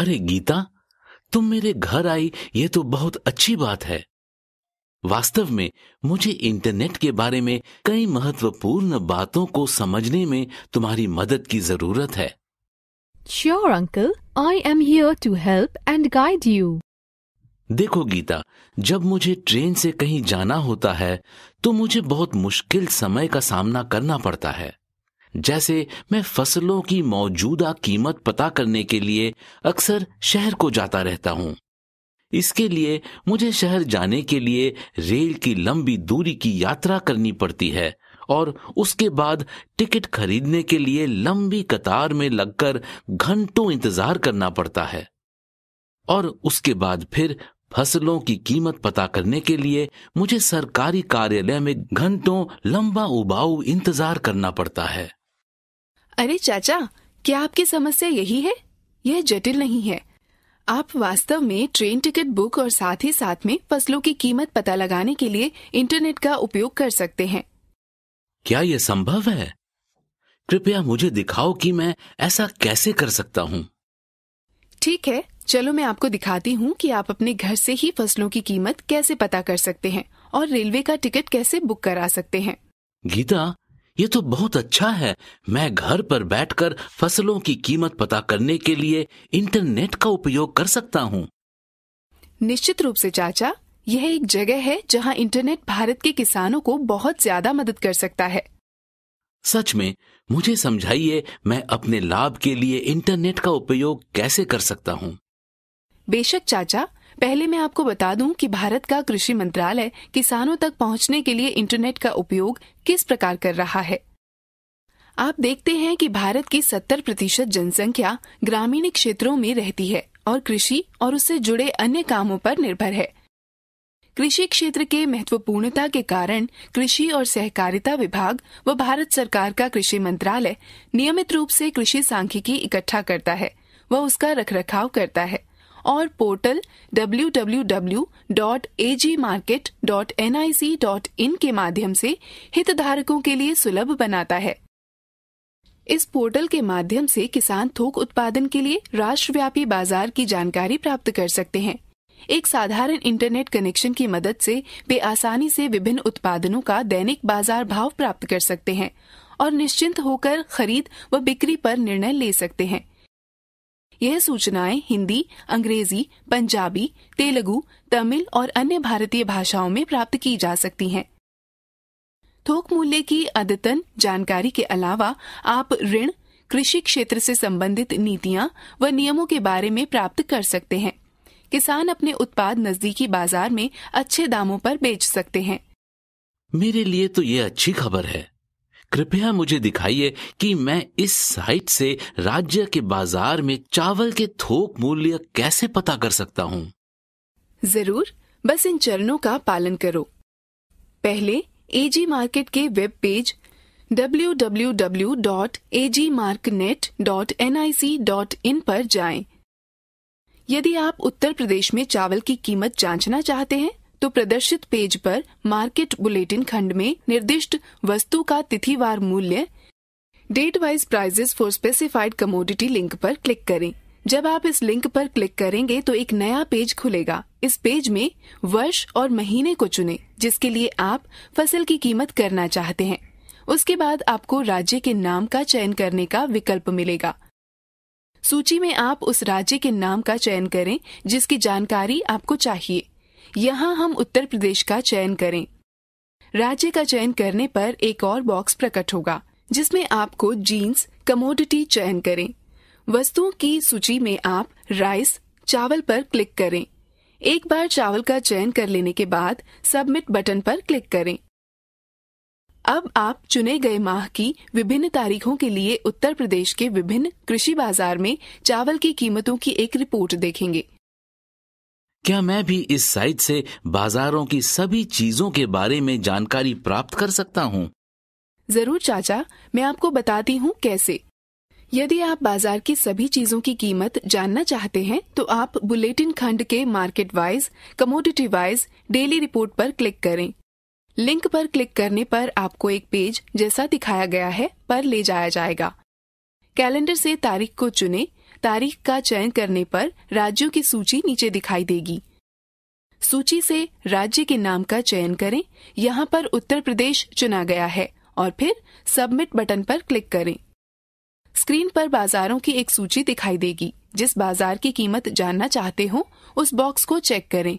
अरे गीता तुम मेरे घर आई ये तो बहुत अच्छी बात है वास्तव में मुझे इंटरनेट के बारे में कई महत्वपूर्ण बातों को समझने में तुम्हारी मदद की जरूरत है sure uncle I am here to help and guide you देखो गीता जब मुझे ट्रेन से कहीं जाना होता है तो मुझे बहुत मुश्किल समय का सामना करना पड़ता है जैसे मैं फसलों की मौजूदा कीमत पता करने के लिए अक्सर शहर को जाता रहता हूं इसके लिए मुझे शहर जाने के लिए रेल की लंबी दूरी की यात्रा करनी पड़ती है और उसके बाद टिकट खरीदने के लिए लंबी कतार में लगकर घंटों इंतजार करना पड़ता है और उसके बाद फिर फसलों की कीमत पता करने के लिए मुझे सरकारी कार्यालय में घंटों लंबा उबाऊ इंतजार करना पड़ता है अरे चाचा क्या आपकी समस्या यही है यह जटिल नहीं है आप वास्तव में ट्रेन टिकट बुक और साथ ही साथ में फसलों की कीमत पता लगाने के लिए इंटरनेट का उपयोग कर सकते हैं क्या यह संभव है कृपया मुझे दिखाओ कि मैं ऐसा कैसे कर सकता हूँ ठीक है चलो मैं आपको दिखाती हूँ कि आप अपने घर से ही फसलों की कीमत कैसे पता कर सकते हैं और रेलवे का टिकट कैसे बुक करा सकते हैं गीता ये तो बहुत अच्छा है मैं घर पर बैठकर फसलों की कीमत पता करने के लिए इंटरनेट का उपयोग कर सकता हूँ निश्चित रूप से चाचा यह एक जगह है जहाँ इंटरनेट भारत के किसानों को बहुत ज्यादा मदद कर सकता है सच में मुझे समझाइए मैं अपने लाभ के लिए इंटरनेट का उपयोग कैसे कर सकता हूँ बेशक चाचा पहले मैं आपको बता दूं कि भारत का कृषि मंत्रालय किसानों तक पहुंचने के लिए इंटरनेट का उपयोग किस प्रकार कर रहा है आप देखते हैं कि भारत की 70 प्रतिशत जनसंख्या ग्रामीण क्षेत्रों में रहती है और कृषि और उससे जुड़े अन्य कामों पर निर्भर है कृषि क्षेत्र के महत्वपूर्णता के कारण कृषि और सहकारिता विभाग व भारत सरकार का कृषि मंत्रालय नियमित रूप से कृषि सांख्यिकी इकट्ठा करता है व उसका रखरखाव करता है और पोर्टल www.agmarket.nic.in के माध्यम से हितधारकों के लिए सुलभ बनाता है इस पोर्टल के माध्यम से किसान थोक उत्पादन के लिए राष्ट्रव्यापी बाजार की जानकारी प्राप्त कर सकते हैं एक साधारण इंटरनेट कनेक्शन की मदद से वे आसानी से विभिन्न उत्पादनों का दैनिक बाजार भाव प्राप्त कर सकते हैं और निश्चिंत होकर खरीद व बिक्री पर निर्णय ले सकते हैं यह सूचनाएं हिंदी अंग्रेजी पंजाबी तेलुगु तमिल और अन्य भारतीय भाषाओं में प्राप्त की जा सकती हैं थोक मूल्य की अद्यतन जानकारी के अलावा आप ऋण कृषि क्षेत्र से संबंधित नीतियां व नियमों के बारे में प्राप्त कर सकते हैं किसान अपने उत्पाद नजदीकी बाजार में अच्छे दामों पर बेच सकते हैं मेरे लिए तो ये अच्छी खबर है कृपया मुझे दिखाइए कि मैं इस साइट से राज्य के बाजार में चावल के थोक मूल्य कैसे पता कर सकता हूँ जरूर बस इन चरणों का पालन करो पहले एजी मार्केट के वेब पेज www.agmarknet.nic.in पर जाएं। यदि आप उत्तर प्रदेश में चावल की कीमत जांचना चाहते हैं तो प्रदर्शित पेज पर मार्केट बुलेटिन खंड में निर्दिष्ट वस्तु का तिथिवार मूल्य date wise prices for specified commodity link पर क्लिक करें जब आप इस लिंक पर क्लिक करेंगे तो एक नया पेज खुलेगा इस पेज में वर्ष और महीने को चुने जिसके लिए आप फसल की कीमत करना चाहते हैं उसके बाद आपको राज्य के नाम का चयन करने का विकल्प मिलेगा सूची में आप उस राज्य के नाम का चयन करें जिसकी जानकारी आपको चाहिए यहाँ हम उत्तर प्रदेश का चयन करें राज्य का चयन करने पर एक और बॉक्स प्रकट होगा जिसमें आपको जीन्स कमोडिटी चयन करें वस्तुओं की सूची में आप राइस चावल पर क्लिक करें एक बार चावल का चयन कर लेने के बाद सबमिट बटन पर क्लिक करें अब आप चुने गए माह की विभिन्न तारीखों के लिए उत्तर प्रदेश के विभिन्न कृषि बाजार में चावल की कीमतों की एक रिपोर्ट देखेंगे क्या मैं भी इस साइट से बाजारों की सभी चीजों के बारे में जानकारी प्राप्त कर सकता हूँ जरूर चाचा मैं आपको बताती हूँ कैसे यदि आप बाजार की सभी चीजों की कीमत जानना चाहते हैं तो आप बुलेटिन खंड के market wise commodity wise daily report पर क्लिक करें लिंक पर क्लिक करने पर आपको एक पेज जैसा दिखाया गया है पर ले जाया जाएगा कैलेंडर से तारीख को चुनें तारीख का चयन करने पर राज्यों की सूची नीचे दिखाई देगी सूची से राज्य के नाम का चयन करें यहाँ पर उत्तर प्रदेश चुना गया है और फिर सबमिट बटन पर क्लिक करें स्क्रीन पर बाजारों की एक सूची दिखाई देगी जिस बाजार की कीमत जानना चाहते हो उस बॉक्स को चेक करें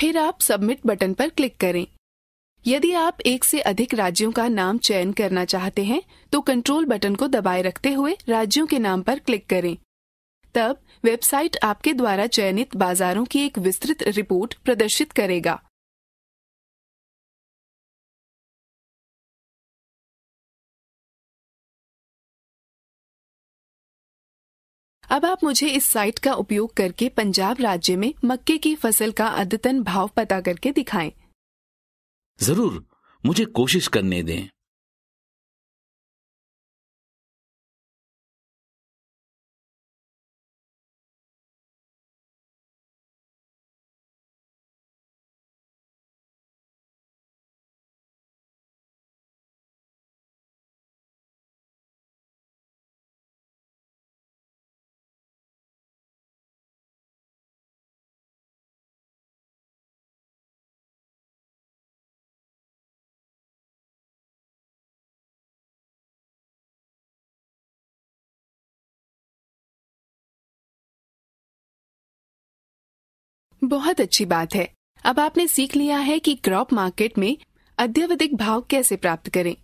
फिर आप सबमिट बटन पर क्लिक करें यदि आप एक से अधिक राज्यों का नाम चयन करना चाहते हैं तो कंट्रोल बटन को दबाए रखते हुए राज्यों के नाम पर क्लिक करें तब वेबसाइट आपके द्वारा चयनित बाजारों की एक विस्तृत रिपोर्ट प्रदर्शित करेगा अब आप मुझे इस साइट का उपयोग करके पंजाब राज्य में मक्के की फसल का अद्यतन भाव पता करके दिखाएं। जरूर मुझे कोशिश करने दें बहुत अच्छी बात है अब आपने सीख लिया है कि क्रॉप मार्केट में अद्यावधिक भाव कैसे प्राप्त करें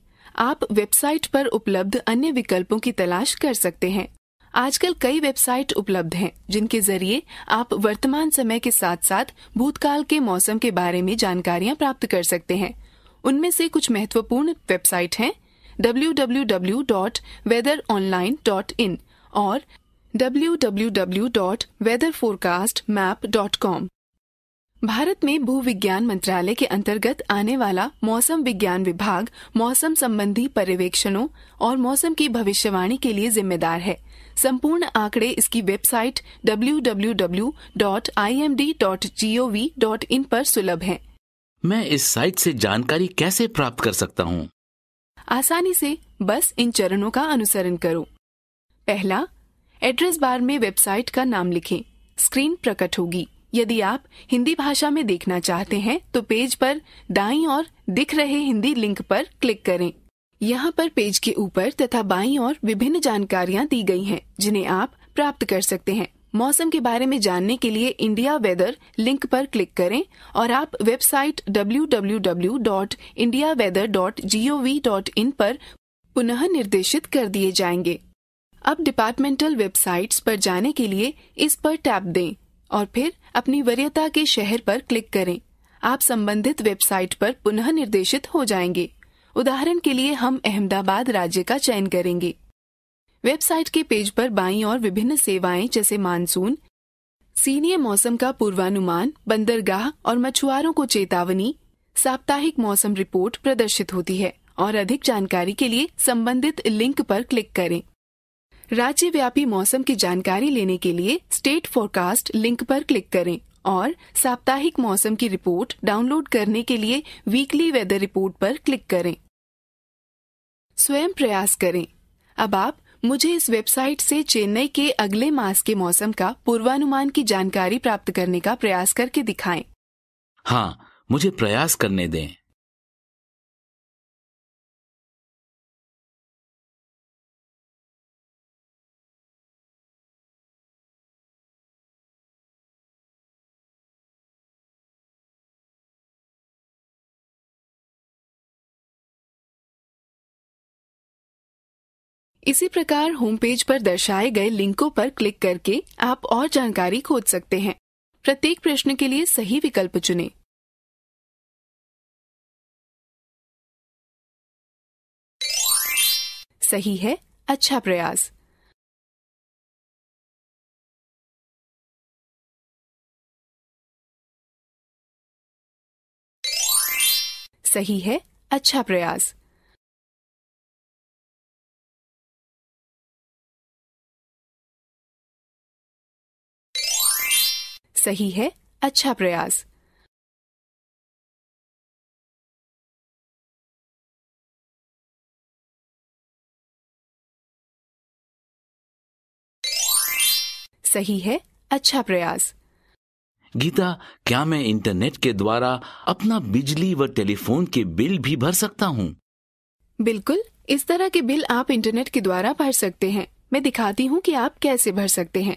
आप वेबसाइट पर उपलब्ध अन्य विकल्पों की तलाश कर सकते हैं आजकल कई वेबसाइट उपलब्ध हैं जिनके जरिए आप वर्तमान समय के साथ साथ भूतकाल के मौसम के बारे में जानकारियां प्राप्त कर सकते हैं उनमें से कुछ महत्वपूर्ण वेबसाइट हैं डब्ल्यू और www.weatherforecastmap.com भारत में भू विज्ञान मंत्रालय के अंतर्गत आने वाला मौसम विज्ञान विभाग मौसम संबंधी पर्यवेक्षणों और मौसम की भविष्यवाणी के लिए जिम्मेदार है संपूर्ण आंकड़े इसकी वेबसाइट www.imd.gov.in पर सुलभ हैं। मैं इस साइट से जानकारी कैसे प्राप्त कर सकता हूँ आसानी से बस इन चरणों का अनुसरण करो पहला एड्रेस बार में वेबसाइट का नाम लिखें स्क्रीन प्रकट होगी यदि आप हिंदी भाषा में देखना चाहते हैं तो पेज पर दाईं ओर दिख रहे हिंदी लिंक पर क्लिक करें यहाँ पर पेज के ऊपर तथा बाईं ओर विभिन्न जानकारियाँ दी गई हैं जिन्हें आप प्राप्त कर सकते हैं मौसम के बारे में जानने के लिए इंडिया वेदर लिंक पर क्लिक करें और आप वेबसाइट www.indiaweather.gov.in पर पुनः निर्देशित कर दिए जाएंगे अब डिपार्टमेंटल वेबसाइट्स पर जाने के लिए इस पर टैप दें और फिर अपनी वरीयता के शहर पर क्लिक करें आप संबंधित वेबसाइट पर पुनः निर्देशित हो जाएंगे उदाहरण के लिए हम अहमदाबाद राज्य का चयन करेंगे वेबसाइट के पेज पर बाईं और विभिन्न सेवाएं जैसे मानसून सीनियर मौसम का पूर्वानुमान बंदरगाह और मछुआरों को चेतावनी साप्ताहिक मौसम रिपोर्ट प्रदर्शित होती है और अधिक जानकारी के लिए संबंधित लिंक पर क्लिक करें राज्य व्यापी मौसम की जानकारी लेने के लिए स्टेट फोरकास्ट लिंक पर क्लिक करें और साप्ताहिक मौसम की रिपोर्ट डाउनलोड करने के लिए वीकली वेदर रिपोर्ट पर क्लिक करें स्वयं प्रयास करें अब आप मुझे इस वेबसाइट से चेन्नई के अगले मास के मौसम का पूर्वानुमान की जानकारी प्राप्त करने का प्रयास करके दिखाएं। हाँ मुझे प्रयास करने दें इसी प्रकार होम पेज पर दर्शाए गए लिंकों पर क्लिक करके आप और जानकारी खोज सकते हैं प्रत्येक प्रश्न के लिए सही विकल्प चुनें। सही है अच्छा प्रयास सही है अच्छा प्रयास सही है अच्छा प्रयास सही है अच्छा प्रयास गीता क्या मैं इंटरनेट के द्वारा अपना बिजली व टेलीफोन के बिल भी भर सकता हूँ बिल्कुल इस तरह के बिल आप इंटरनेट के द्वारा भर सकते हैं मैं दिखाती हूँ कि आप कैसे भर सकते हैं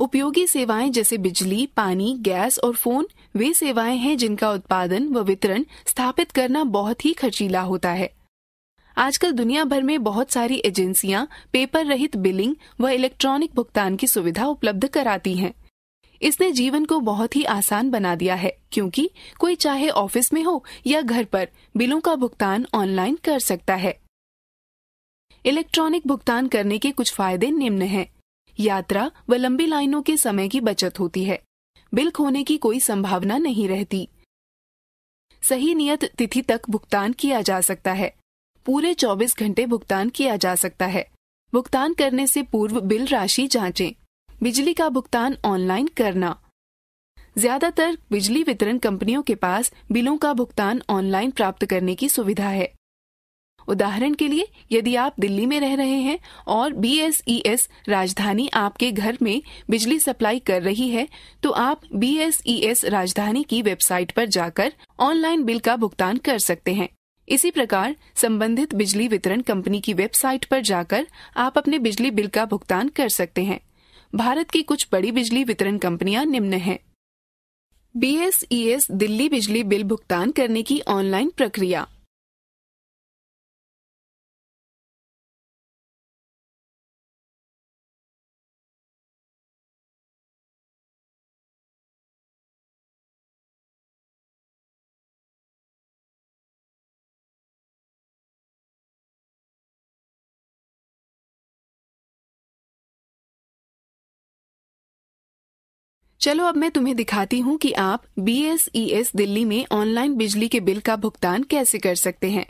उपयोगी सेवाएं जैसे बिजली पानी गैस और फोन वे सेवाएं हैं जिनका उत्पादन व वितरण स्थापित करना बहुत ही खर्चीला होता है आजकल दुनिया भर में बहुत सारी एजेंसियां पेपर रहित बिलिंग व इलेक्ट्रॉनिक भुगतान की सुविधा उपलब्ध कराती हैं इसने जीवन को बहुत ही आसान बना दिया है क्योंकि कोई चाहे ऑफिस में हो या घर पर बिलों का भुगतान ऑनलाइन कर सकता है इलेक्ट्रॉनिक भुगतान करने के कुछ फायदे निम्न हैं यात्रा व लंबी लाइनों के समय की बचत होती है बिल खोने की कोई संभावना नहीं रहती सही नियत तिथि तक भुगतान किया जा सकता है पूरे 24 घंटे भुगतान किया जा सकता है भुगतान करने से पूर्व बिल राशि जांचें। बिजली का भुगतान ऑनलाइन करना ज्यादातर बिजली वितरण कंपनियों के पास बिलों का भुगतान ऑनलाइन प्राप्त करने की सुविधा है उदाहरण के लिए यदि आप दिल्ली में रह रहे हैं और बीएसईएस e राजधानी आपके घर में बिजली सप्लाई कर रही है तो आप बीएसईएस e राजधानी की वेबसाइट पर जाकर ऑनलाइन बिल का भुगतान कर सकते हैं इसी प्रकार संबंधित बिजली वितरण कंपनी की वेबसाइट पर जाकर आप अपने बिजली बिल का भुगतान कर सकते हैं भारत की कुछ बड़ी बिजली वितरण कंपनियां निम्न हैं बीएसईएस e दिल्ली बिजली बिल भुगतान करने की ऑनलाइन प्रक्रिया चलो अब मैं तुम्हें दिखाती हूँ कि आप B S E S Delhi में ऑनलाइन बिजली के बिल का भुगतान कैसे कर सकते हैं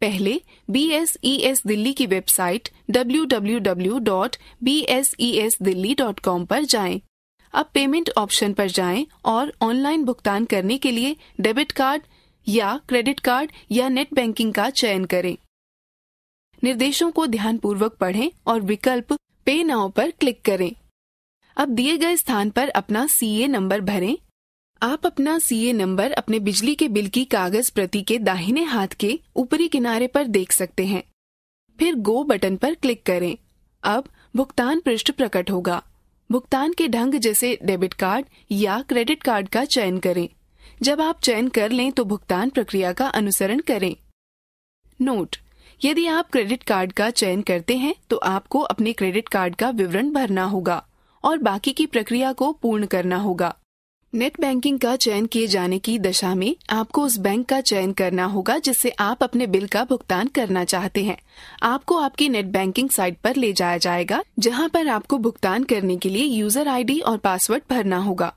पहले B S E S Delhi की वेबसाइट www.bsesdelhi.com पर जाएं। अब पेमेंट ऑप्शन पर जाएं और ऑनलाइन भुगतान करने के लिए डेबिट कार्ड या क्रेडिट कार्ड या नेट बैंकिंग का चयन करें निर्देशों को ध्यानपूर्वक पढ़ें और विकल्प पे नाउ पर क्लिक करें अब दिए गए स्थान पर अपना सीए नंबर भरें आप अपना सीए नंबर अपने बिजली के बिल की कागज प्रति के दाहिने हाथ के ऊपरी किनारे पर देख सकते हैं फिर गो बटन पर क्लिक करें अब भुगतान पृष्ठ प्रकट होगा भुगतान के ढंग जैसे डेबिट कार्ड या क्रेडिट कार्ड का चयन करें जब आप चयन कर लें तो भुगतान प्रक्रिया का अनुसरण करें नोट यदि आप क्रेडिट कार्ड का चयन करते हैं तो आपको अपने क्रेडिट कार्ड का विवरण भरना होगा और बाकी की प्रक्रिया को पूर्ण करना होगा नेट बैंकिंग का चयन किए जाने की दशा में आपको उस बैंक का चयन करना होगा जिससे आप अपने बिल का भुगतान करना चाहते हैं आपको आपकी नेट बैंकिंग साइट पर ले जाया जाएगा जहां पर आपको भुगतान करने के लिए यूजर आईडी और पासवर्ड भरना होगा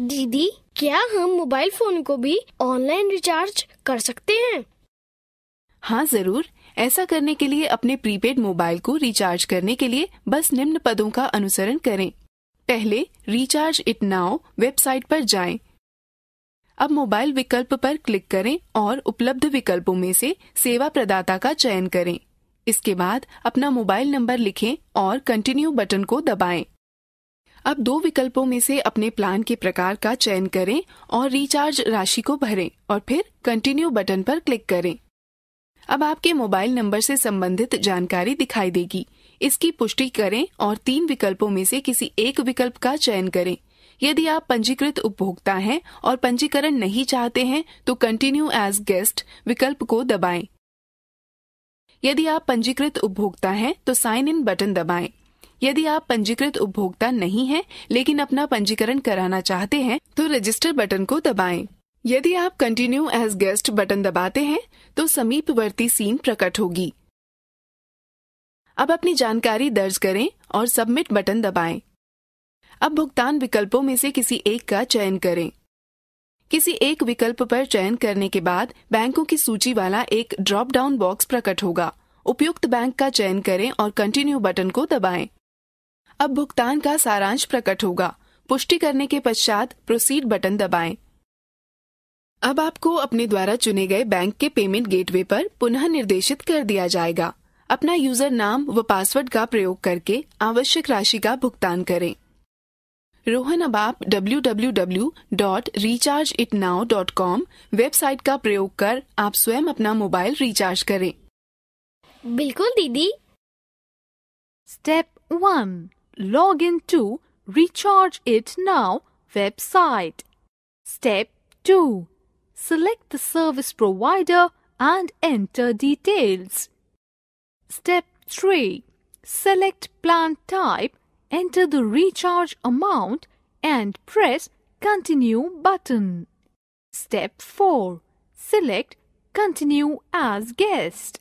दीदी क्या हम मोबाइल फोन को भी ऑनलाइन रिचार्ज कर सकते हैं हाँ जरूर ऐसा करने के लिए अपने प्रीपेड मोबाइल को रिचार्ज करने के लिए बस निम्न पदों का अनुसरण करें पहले रिचार्ज इट नाउ वेबसाइट पर जाएं। अब मोबाइल विकल्प पर क्लिक करें और उपलब्ध विकल्पों में से सेवा प्रदाता का चयन करें इसके बाद अपना मोबाइल नंबर लिखें और कंटिन्यू बटन को दबाएं। अब दो विकल्पों में से अपने प्लान के प्रकार का चयन करें और रिचार्ज राशि को भरें और फिर कंटिन्यू बटन पर क्लिक करें अब आपके मोबाइल नंबर से संबंधित जानकारी दिखाई देगी इसकी पुष्टि करें और तीन विकल्पों में से किसी एक विकल्प का चयन करें यदि आप पंजीकृत उपभोक्ता हैं और पंजीकरण नहीं चाहते हैं तो कंटिन्यू एज गेस्ट विकल्प को दबाएं। यदि आप पंजीकृत उपभोक्ता हैं तो साइन इन बटन दबाएं। यदि आप पंजीकृत उपभोक्ता नहीं हैं लेकिन अपना पंजीकरण कराना चाहते हैं तो रजिस्टर बटन को दबाएं। यदि आप कंटिन्यू एज गेस्ट बटन दबाते हैं तो समीपवर्ती सीन प्रकट होगी अब अपनी जानकारी दर्ज करें और सबमिट बटन दबाएं। अब भुगतान विकल्पों में से किसी एक का चयन करें किसी एक विकल्प पर चयन करने के बाद बैंकों की सूची वाला एक ड्रॉप डाउन बॉक्स प्रकट होगा उपयुक्त बैंक का चयन करें और कंटिन्यू बटन को दबाएं। अब भुगतान का सारांश प्रकट होगा पुष्टि करने के पश्चात प्रोसीड बटन दबाएं। अब आपको अपने द्वारा चुने गए बैंक के पेमेंट गेटवे पर पुनः निर्देशित कर दिया जाएगा अपना यूजर नाम व पासवर्ड का प्रयोग करके आवश्यक राशि का भुगतान करें रोहन अब आप www.rechargeitnow.com वेबसाइट का प्रयोग कर आप स्वयं अपना मोबाइल रिचार्ज करें बिल्कुल दीदी step one log in to Recharge It Now website. Step 2. Select the service provider and enter details. Step 3. Select plan type, enter the recharge amount and press continue button. Step 4. Select continue as guest.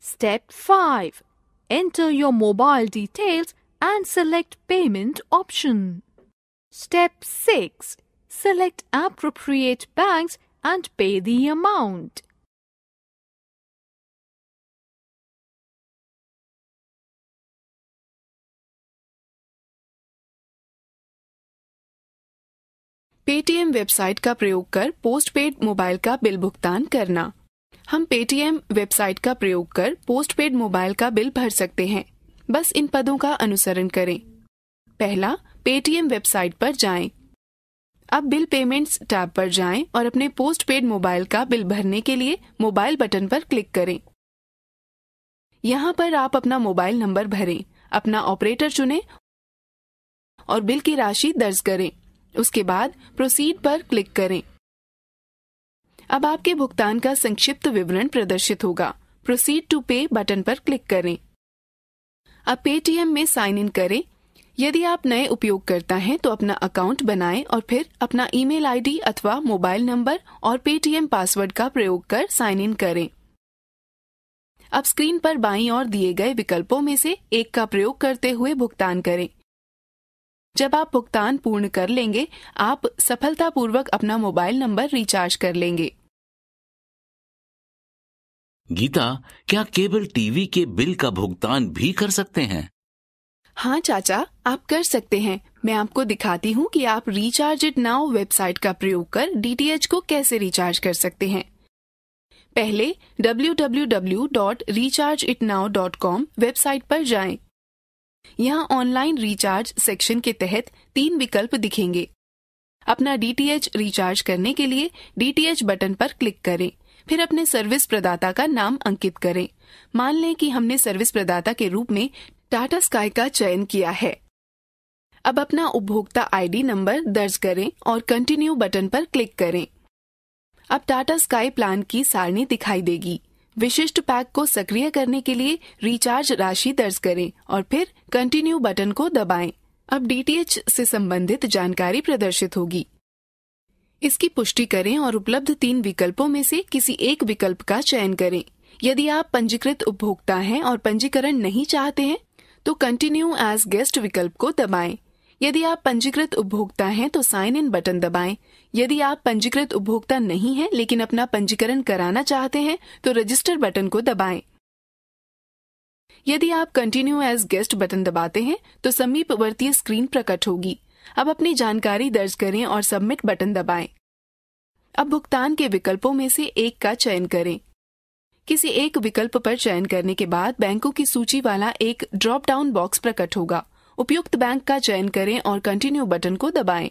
Step 5. Enter your mobile details and select payment option. Step 6. Select appropriate banks and pay the amount. Paytm website का प्रयोग कर post paid mobile का bill भुगतान करना हम Paytm website का प्रयोग कर पोस्ट पेड मोबाइल का बिल भर सकते हैं बस इन पदों का अनुसरण करें पहला पेटीएम वेबसाइट पर जाएं। अब बिल पेमेंट्स टैब पर जाएं और अपने पोस्ट पेड मोबाइल का बिल भरने के लिए मोबाइल बटन पर क्लिक करें यहाँ पर आप अपना मोबाइल नंबर भरें अपना ऑपरेटर चुनें और बिल की राशि दर्ज करें उसके बाद प्रोसीड पर क्लिक करें अब आपके भुगतान का संक्षिप्त विवरण प्रदर्शित होगा प्रोसीड टू पे बटन पर क्लिक करें आप पेटीएम में साइन इन करें यदि आप नए उपयोगकर्ता हैं तो अपना अकाउंट बनाएं और फिर अपना ईमेल आईडी अथवा मोबाइल नंबर और पेटीएम पासवर्ड का प्रयोग कर साइन इन करें अब स्क्रीन पर बाईं ओर दिए गए विकल्पों में से एक का प्रयोग करते हुए भुगतान करें जब आप भुगतान पूर्ण कर लेंगे आप सफलतापूर्वक अपना मोबाइल नंबर रिचार्ज कर लेंगे गीता क्या केबल टीवी के बिल का भुगतान भी कर सकते हैं हाँ चाचा आप कर सकते हैं मैं आपको दिखाती हूँ कि आप रिचार्ज इट नाउ वेबसाइट का प्रयोग कर डी को कैसे रिचार्ज कर सकते हैं पहले www.rechargeitnow.com वेबसाइट पर जाएं। यहाँ ऑनलाइन रिचार्ज सेक्शन के तहत तीन विकल्प दिखेंगे अपना डी रिचार्ज करने के लिए डी बटन पर क्लिक करें फिर अपने सर्विस प्रदाता का नाम अंकित करें मान लें कि हमने सर्विस प्रदाता के रूप में टाटा स्काई का चयन किया है अब अपना उपभोक्ता आईडी नंबर दर्ज करें और कंटिन्यू बटन पर क्लिक करें अब टाटा स्काई प्लान की सारणी दिखाई देगी विशिष्ट पैक को सक्रिय करने के लिए रिचार्ज राशि दर्ज करें और फिर कंटिन्यू बटन को दबाएं। अब डीटीएच से संबंधित जानकारी प्रदर्शित होगी इसकी पुष्टि करें और उपलब्ध तीन विकल्पों में से किसी एक विकल्प का चयन करें यदि आप पंजीकृत उपभोक्ता हैं और पंजीकरण नहीं चाहते हैं तो कंटिन्यू एज गेस्ट विकल्प को दबाएं। यदि आप पंजीकृत उपभोक्ता हैं तो साइन इन बटन दबाएं। यदि आप पंजीकृत उपभोक्ता नहीं हैं लेकिन अपना पंजीकरण कराना चाहते हैं तो रजिस्टर बटन को दबाएं। यदि आप कंटिन्यू एज गेस्ट बटन दबाते हैं तो समीपवर्तीय स्क्रीन प्रकट होगी अब अपनी जानकारी दर्ज करें और सबमिट बटन दबाएं। अब भुगतान के विकल्पों में से एक का चयन करें किसी एक विकल्प पर चयन करने के बाद बैंकों की सूची वाला एक ड्रॉप डाउन बॉक्स प्रकट होगा उपयुक्त बैंक का चयन करें और कंटिन्यू बटन को दबाएं।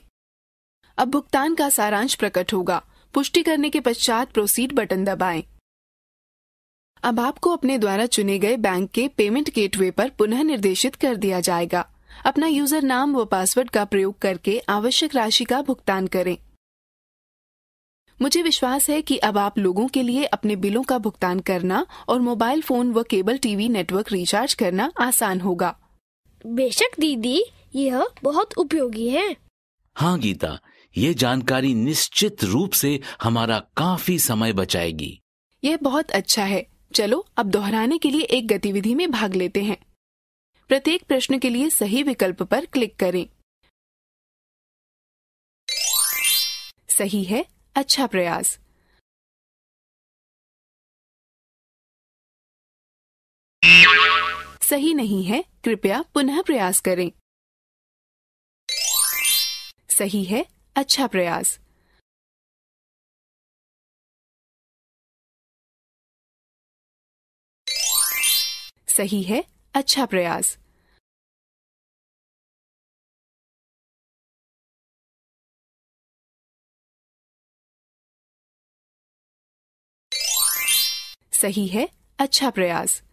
अब भुगतान का सारांश प्रकट होगा पुष्टि करने के पश्चात प्रोसीड बटन दबाएं। अब आपको अपने द्वारा चुने गए बैंक के पेमेंट गेटवे पर पुनः निर्देशित कर दिया जाएगा अपना यूजर नाम व पासवर्ड का प्रयोग करके आवश्यक राशि का भुगतान करें मुझे विश्वास है कि अब आप लोगों के लिए अपने बिलों का भुगतान करना और मोबाइल फोन व केबल टीवी नेटवर्क रिचार्ज करना आसान होगा बेशक दीदी यह बहुत उपयोगी है हाँ गीता ये जानकारी निश्चित रूप से हमारा काफी समय बचाएगी यह बहुत अच्छा है चलो अब दोहराने के लिए एक गतिविधि में भाग लेते हैं प्रत्येक प्रश्न के लिए सही विकल्प पर क्लिक करें सही है अच्छा प्रयास सही नहीं है कृपया पुनः प्रयास करें सही है अच्छा प्रयास सही है अच्छा प्रयास सही है अच्छा प्रयास